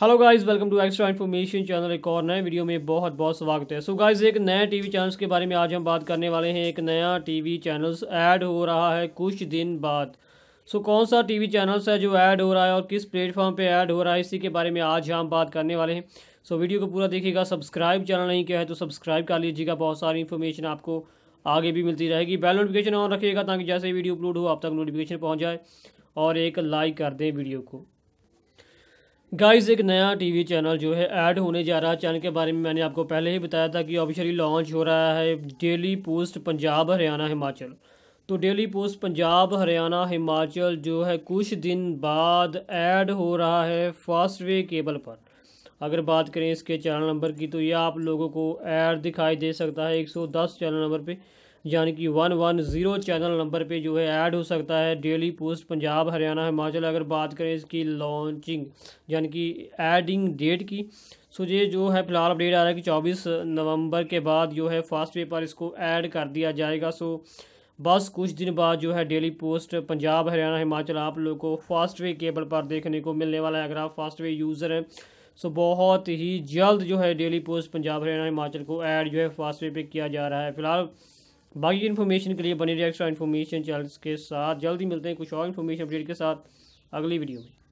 hello guys welcome to extra information channel एक और नए वीडियो में बहुत बहुत स्वागत है सो so गाइस एक नए टीवी चैनल्स के बारे में आज हम बात करने वाले हैं एक नया टीवी चैनल्स ऐड हो रहा है कुछ दिन बाद सो so कौन सा टीवी चैनल्स है जो ऐड हो रहा है और किस प्लेटफॉर्म पे ऐड हो रहा है इसी के बारे में आज हम बात करने वाले हैं सो so वीडियो को पूरा देखिएगा सब्सक्राइब चैनल नहीं किया है तो सब्सक्राइब कर लीजिएगा बहुत सारी इन्फॉर्मेशन आपको आगे भी मिलती रहेगी बेल नोटिफिकेशन ऑन रखिएगा ताकि जैसे वीडियो अपलोड हो आप तक नोटिफिकेशन पहुँच जाए और एक लाइक कर दें वीडियो को गाइस एक नया टीवी चैनल जो है ऐड होने जा रहा है चैनल के बारे में मैंने आपको पहले ही बताया था कि ऑफिशियली लॉन्च हो रहा है डेली पोस्ट पंजाब हरियाणा हिमाचल तो डेली पोस्ट पंजाब हरियाणा हिमाचल जो है कुछ दिन बाद ऐड हो रहा है फास्ट वे केबल पर अगर बात करें इसके चैनल नंबर की तो यह आप लोगों को ऐड दिखाई दे सकता है एक चैनल नंबर पर यानी कि one one zero channel number पे जो है ऐड हो सकता है डेली पोस्ट पंजाब हरियाणा हिमाचल अगर बात करें इसकी लॉन्चिंग यानी कि एडिंग डेट की सो ये जो है फिलहाल अपडेट आ रहा है कि चौबीस नवंबर के बाद जो है फास्ट पेपर इसको ऐड कर दिया जाएगा सो बस कुछ दिन बाद जो है डेली पोस्ट पंजाब हरियाणा हिमाचल आप लोग को फास्ट वे केबल पर देखने को मिलने वाला है अगर आप फास्ट वे यूज़र हैं सो बहुत ही जल्द जो है डेली पोस्ट पंजाब हरियाणा हिमाचल को ऐड जो है फास्ट वे पे किया जा रहा है फिलहाल बाकी इन्फॉर्मेशन के लिए बने रहिए एक्स्ट्रा इन्फॉर्मेशन चैनल्स के साथ जल्दी मिलते हैं कुछ और इन्फॉर्मेशन अपडेट के साथ अगली वीडियो में